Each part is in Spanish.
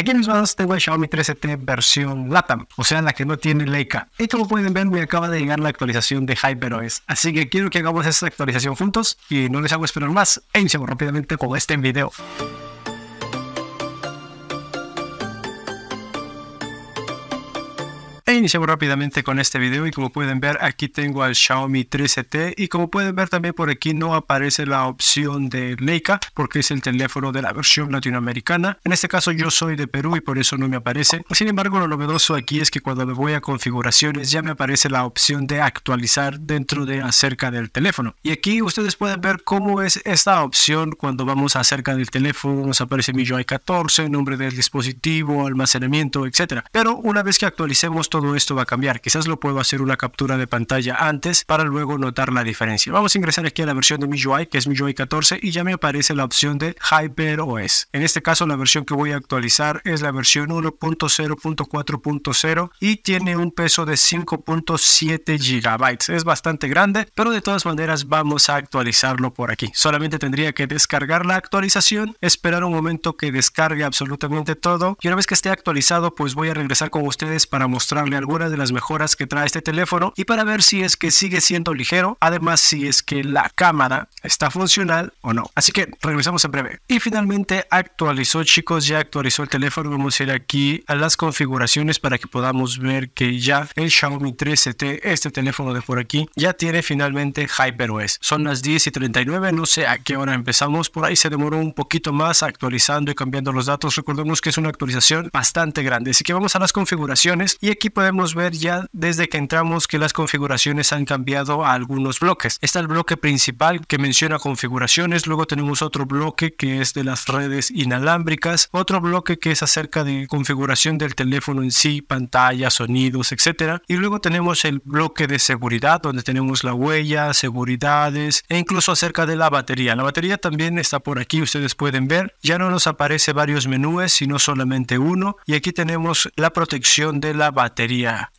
Aquí en mis manos tengo el Xiaomi 13 t versión LATAM, o sea, la que no tiene Leica. Y como pueden ver, me acaba de llegar la actualización de HyperOS. Así que quiero que hagamos esta actualización juntos y no les hago esperar más e iniciamos rápidamente con este video. iniciamos rápidamente con este video y como pueden ver aquí tengo al Xiaomi 13T y como pueden ver también por aquí no aparece la opción de Leica porque es el teléfono de la versión latinoamericana. En este caso yo soy de Perú y por eso no me aparece. Sin embargo lo novedoso aquí es que cuando me voy a configuraciones ya me aparece la opción de actualizar dentro de acerca del teléfono. Y aquí ustedes pueden ver cómo es esta opción cuando vamos acerca del teléfono. Nos aparece MIUI 14, nombre del dispositivo, almacenamiento, etcétera. Pero una vez que actualicemos todo esto va a cambiar. Quizás lo puedo hacer una captura de pantalla antes para luego notar la diferencia. Vamos a ingresar aquí a la versión de MIUI, que es MIUI 14, y ya me aparece la opción de HyperOS. En este caso, la versión que voy a actualizar es la versión 1.0.4.0 y tiene un peso de 5.7 GB, Es bastante grande, pero de todas maneras vamos a actualizarlo por aquí. Solamente tendría que descargar la actualización, esperar un momento que descargue absolutamente todo y una vez que esté actualizado, pues voy a regresar con ustedes para mostrarle algunas de las mejoras que trae este teléfono y para ver si es que sigue siendo ligero, además si es que la cámara está funcional o no. Así que regresamos en breve. Y finalmente actualizó chicos, ya actualizó el teléfono, vamos a ir aquí a las configuraciones para que podamos ver que ya el Xiaomi 13T, este teléfono de por aquí, ya tiene finalmente HyperOS. Son las 10 y 39, no sé a qué hora empezamos, por ahí se demoró un poquito más actualizando y cambiando los datos, recordemos que es una actualización bastante grande, así que vamos a las configuraciones y aquí podemos ver ya desde que entramos que las configuraciones han cambiado a algunos bloques. Está el bloque principal que menciona configuraciones, luego tenemos otro bloque que es de las redes inalámbricas, otro bloque que es acerca de configuración del teléfono en sí, pantalla, sonidos, etcétera, y luego tenemos el bloque de seguridad donde tenemos la huella, seguridades e incluso acerca de la batería. La batería también está por aquí, ustedes pueden ver, ya no nos aparece varios menúes, sino solamente uno y aquí tenemos la protección de la batería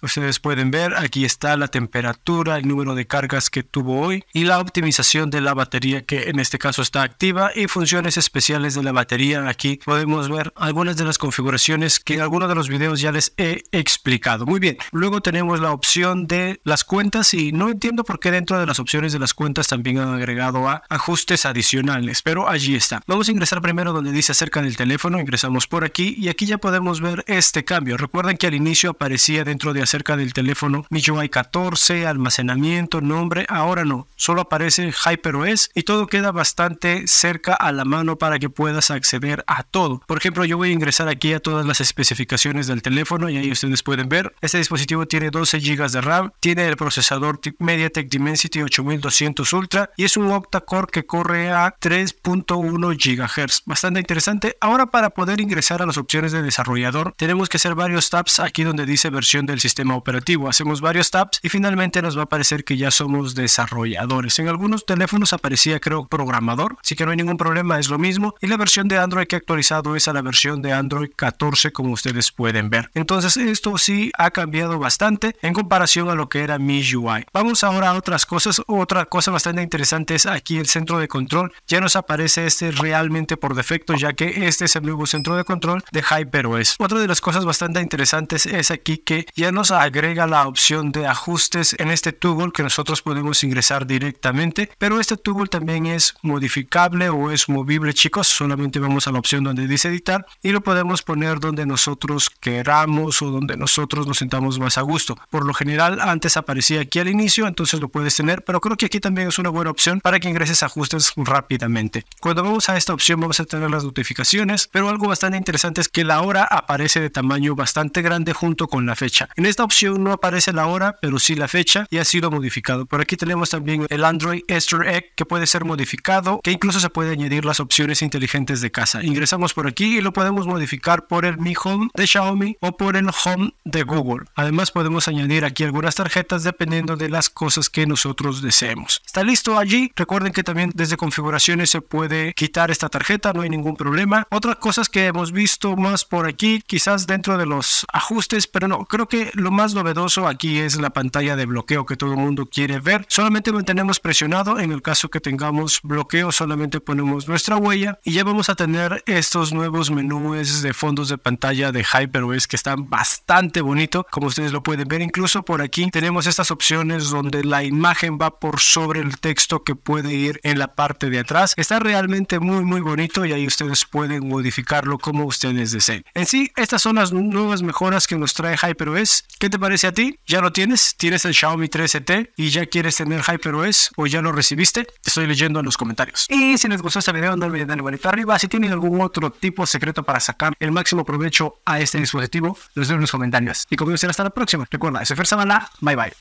Ustedes pueden ver, aquí está la temperatura, el número de cargas que tuvo hoy y la optimización de la batería que en este caso está activa y funciones especiales de la batería. Aquí podemos ver algunas de las configuraciones que en algunos de los videos ya les he explicado. Muy bien, luego tenemos la opción de las cuentas y no entiendo por qué dentro de las opciones de las cuentas también han agregado a ajustes adicionales, pero allí está. Vamos a ingresar primero donde dice acerca del teléfono, ingresamos por aquí y aquí ya podemos ver este cambio. Recuerden que al inicio aparecía dentro de acerca del teléfono MIUI 14, almacenamiento, nombre. Ahora no, solo aparece HyperOS y todo queda bastante cerca a la mano para que puedas acceder a todo. Por ejemplo, yo voy a ingresar aquí a todas las especificaciones del teléfono y ahí ustedes pueden ver. Este dispositivo tiene 12 GB de RAM, tiene el procesador MediaTek Dimensity 8200 Ultra y es un octa-core que corre a 3.1 GHz. Bastante interesante. Ahora para poder ingresar a las opciones de desarrollador tenemos que hacer varios tabs aquí donde dice versión del sistema operativo. Hacemos varios tabs y finalmente nos va a aparecer que ya somos desarrolladores. En algunos teléfonos aparecía creo programador, así que no hay ningún problema, es lo mismo. Y la versión de Android que ha actualizado es a la versión de Android 14 como ustedes pueden ver. Entonces esto sí ha cambiado bastante en comparación a lo que era UI Vamos ahora a otras cosas. Otra cosa bastante interesante es aquí el centro de control. Ya nos aparece este realmente por defecto ya que este es el nuevo centro de control de HyperOS. Otra de las cosas bastante interesantes es aquí que ya nos agrega la opción de ajustes en este toggle que nosotros podemos ingresar directamente, pero este toggle también es modificable o es movible, chicos. Solamente vamos a la opción donde dice editar y lo podemos poner donde nosotros queramos o donde nosotros nos sentamos más a gusto. Por lo general, antes aparecía aquí al inicio, entonces lo puedes tener, pero creo que aquí también es una buena opción para que ingreses ajustes rápidamente. Cuando vamos a esta opción vamos a tener las notificaciones, pero algo bastante interesante es que la hora aparece de tamaño bastante grande junto con la fecha en esta opción no aparece la hora, pero sí la fecha y ha sido modificado. Por aquí tenemos también el Android Easter Egg que puede ser modificado, que incluso se puede añadir las opciones inteligentes de casa. Ingresamos por aquí y lo podemos modificar por el Mi Home de Xiaomi o por el Home de Google. Además podemos añadir aquí algunas tarjetas dependiendo de las cosas que nosotros deseemos. Está listo allí. Recuerden que también desde configuraciones se puede quitar esta tarjeta, no hay ningún problema. Otras cosas que hemos visto más por aquí, quizás dentro de los ajustes, pero no, creo que lo más novedoso aquí es la pantalla de bloqueo que todo el mundo quiere ver. Solamente mantenemos presionado. En el caso que tengamos bloqueo, solamente ponemos nuestra huella y ya vamos a tener estos nuevos menús de fondos de pantalla de HyperOS que están bastante bonito. Como ustedes lo pueden ver, incluso por aquí tenemos estas opciones donde la imagen va por sobre el texto que puede ir en la parte de atrás. Está realmente muy, muy bonito y ahí ustedes pueden modificarlo como ustedes deseen. En sí, estas son las nuevas mejoras que nos trae Hyper. ¿Qué te parece a ti? ¿Ya lo tienes? ¿Tienes el Xiaomi 3T y ya quieres tener HyperOS o ya lo recibiste? estoy leyendo en los comentarios. Y si les gustó este video, no olviden darle arriba. Si tienen algún otro tipo secreto para sacar el máximo provecho a este dispositivo, los dejo en los comentarios. Y conmigo será hasta la próxima. Recuerda, soy Fer Bye bye.